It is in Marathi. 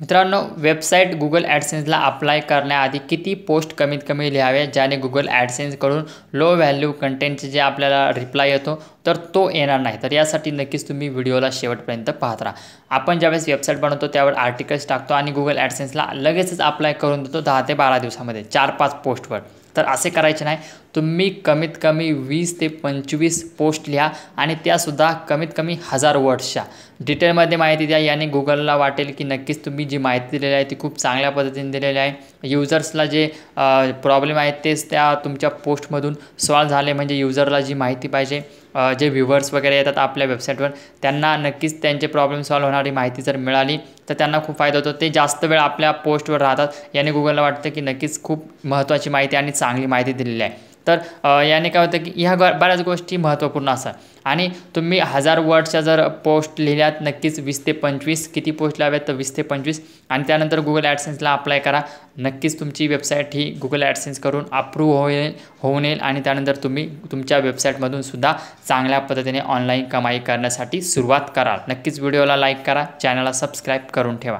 मित्रांनो वेबसाईट गुगल ॲडसेन्सला अप्लाय करण्याआधी किती पोस्ट कमीत कमी लिहावे ज्याने गुगल ॲडसेन्सकडून लो व्हॅल्यू कंटेंटचे जे आपल्याला रिप्लाय येतो तर तो येणार नाही तर यासाठी नक्कीच तुम्ही व्हिडिओला शेवटपर्यंत पाहत राहा आपण ज्यावेळेस वेबसाईट बनवतो त्यावर आर्टिकल्स टाकतो आणि गुगल ॲडसेन्सला लगेचच अप्लाय करून देतो दहा ते बारा दिवसामध्ये चार पाच पोस्टवर तर असे करायचे नाही तुम्ही कमीत कमी वीस ते पंचवीस पोस्ट लिहा आणि त्यासुद्धा कमीत कमी हजार वर्ड्सच्या डिटेलमध्ये माहिती द्या याने गुगलला वाटेल की नक्कीच तुम्ही जी माहिती दिलेली आहे ती खूप चांगल्या पद्धतीने दिलेली आहे युजर्सला जे प्रॉब्लेम आहेत तेच त्या तुमच्या पोस्टमधून सॉल्व झाले म्हणजे युजरला जी माहिती पाहिजे जे व्ह्युवर्स वगैरे येतात आपल्या वेबसाईटवर त्यांना नक्कीच त्यांचे प्रॉब्लेम सॉल्व होणारी माहिती जर मिळाली तर त्यांना खूप फायदा होतो ते जास्त वेळ आपल्या पोस्टवर राहतात याने गुगलला वाटतं की नक्कीच खूप महत्त्वाची माहिती आणि चांगली माहिती दिलेली आहे तर याने काय होतं की ह्या बऱ्याच गोष्टी महत्त्वपूर्ण असतात आणि तुम्ही हजार वर्डच्या जर पोस्ट लिहिल्यात नक्कीच वीस ते पंचवीस किती पोस्ट लाव्यात तर वीस ते पंचवीस आणि त्यानंतर गुगल ॲडसेन्सला अप्लाय करा नक्कीच तुमची वेबसाईट ही गुगल ॲडसेन्स करून अप्रूव्ह होईल होऊन येईल आणि त्यानंतर तुम्ही तुमच्या वेबसाईटमधून सुद्धा चांगल्या पद्धतीने ऑनलाईन कमाई करण्यासाठी सुरुवात कराल नक्कीच व्हिडिओला लाईक करा चॅनलला सबस्क्राईब करून ठेवा